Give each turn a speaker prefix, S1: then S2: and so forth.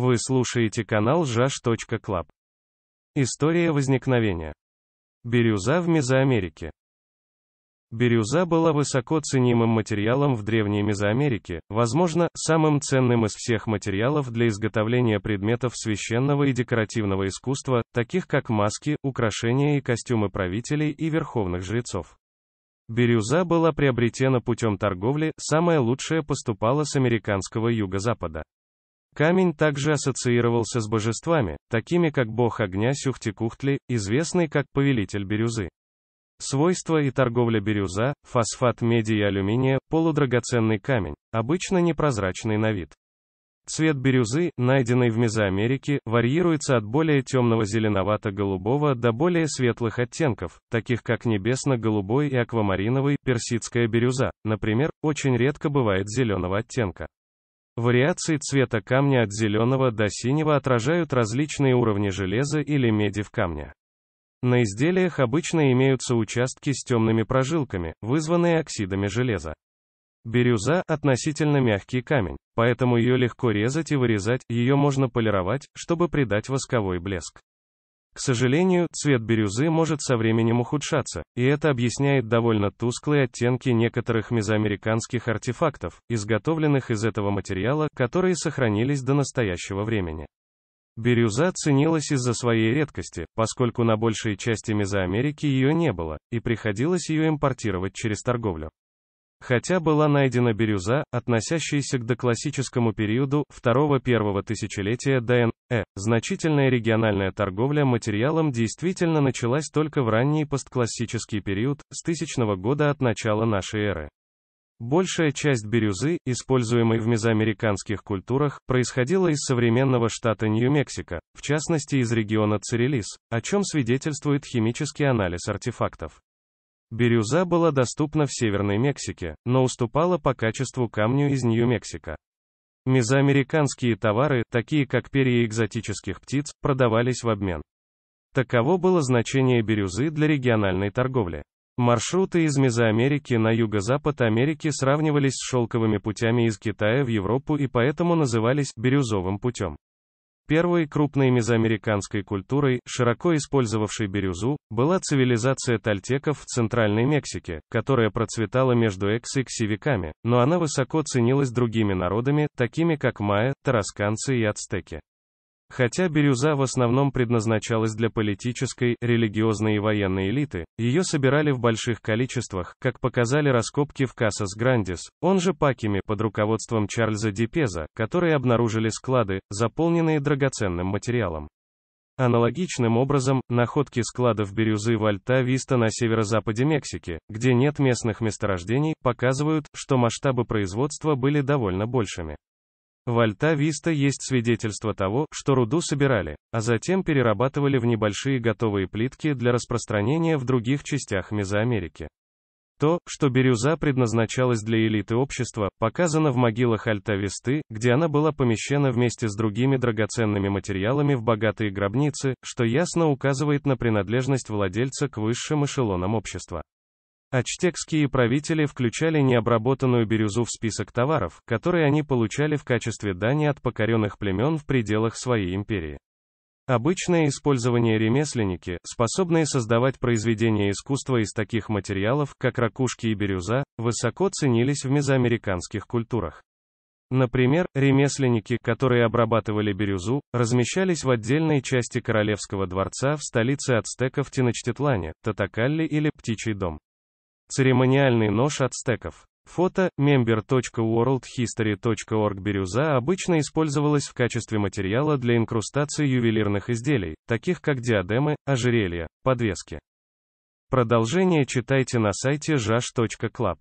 S1: Вы слушаете канал jash.club. История возникновения. Бирюза в Мезоамерике. Бирюза была высоко ценимым материалом в Древней Мезоамерике, возможно, самым ценным из всех материалов для изготовления предметов священного и декоративного искусства, таких как маски, украшения и костюмы правителей и верховных жрецов. Бирюза была приобретена путем торговли, самая лучшая поступала с американского юго-запада. Камень также ассоциировался с божествами, такими как бог огня Сюхтикухтли, известный как повелитель бирюзы. Свойства и торговля бирюза, фосфат меди и алюминия, полудрагоценный камень, обычно непрозрачный на вид. Цвет бирюзы, найденный в Мезоамерике, варьируется от более темного зеленовато-голубого до более светлых оттенков, таких как небесно-голубой и аквамариновый, персидская бирюза, например, очень редко бывает зеленого оттенка. Вариации цвета камня от зеленого до синего отражают различные уровни железа или меди в камне. На изделиях обычно имеются участки с темными прожилками, вызванные оксидами железа. Бирюза – относительно мягкий камень, поэтому ее легко резать и вырезать, ее можно полировать, чтобы придать восковой блеск. К сожалению, цвет бирюзы может со временем ухудшаться, и это объясняет довольно тусклые оттенки некоторых мезоамериканских артефактов, изготовленных из этого материала, которые сохранились до настоящего времени. Бирюза ценилась из-за своей редкости, поскольку на большей части Мезоамерики ее не было, и приходилось ее импортировать через торговлю. Хотя была найдена бирюза, относящаяся к доклассическому периоду 2-1 тысячелетия до Н.Э., значительная региональная торговля материалом действительно началась только в ранний постклассический период, с тысячного года от начала нашей эры. Большая часть бирюзы, используемой в мезоамериканских культурах, происходила из современного штата Нью-Мексико, в частности из региона Цирилис, о чем свидетельствует химический анализ артефактов. Бирюза была доступна в Северной Мексике, но уступала по качеству камню из Нью-Мексико. Мезоамериканские товары, такие как перья экзотических птиц, продавались в обмен. Таково было значение бирюзы для региональной торговли. Маршруты из Мезоамерики на юго-запад Америки сравнивались с шелковыми путями из Китая в Европу и поэтому назывались «бирюзовым путем». Первой крупной мезоамериканской культурой, широко использовавшей бирюзу, была цивилизация тальтеков в Центральной Мексике, которая процветала между экс-икси веками, но она высоко ценилась другими народами, такими как майя, тарасканцы и ацтеки. Хотя бирюза в основном предназначалась для политической, религиозной и военной элиты, ее собирали в больших количествах, как показали раскопки в Касас Грандис, он же Пакими под руководством Чарльза Дипеза, которые обнаружили склады, заполненные драгоценным материалом. Аналогичным образом, находки складов бирюзы в Альта-Виста на северо-западе Мексики, где нет местных месторождений, показывают, что масштабы производства были довольно большими. В Альта-Виста есть свидетельство того, что руду собирали, а затем перерабатывали в небольшие готовые плитки для распространения в других частях Мезоамерики. То, что бирюза предназначалась для элиты общества, показано в могилах Висты, где она была помещена вместе с другими драгоценными материалами в богатые гробницы, что ясно указывает на принадлежность владельца к высшим эшелонам общества. Ачтекские правители включали необработанную бирюзу в список товаров, которые они получали в качестве дани от покоренных племен в пределах своей империи. Обычное использование ремесленники, способные создавать произведения искусства из таких материалов, как ракушки и бирюза, высоко ценились в мезоамериканских культурах. Например, ремесленники, которые обрабатывали бирюзу, размещались в отдельной части королевского дворца в столице ацтеков Теночтитлане, Татакалли или Птичий дом. Церемониальный нож ацтеков. Фото, member.worldhistory.org бирюза обычно использовалась в качестве материала для инкрустации ювелирных изделий, таких как диадемы, ожерелья, подвески. Продолжение читайте на сайте jash.club.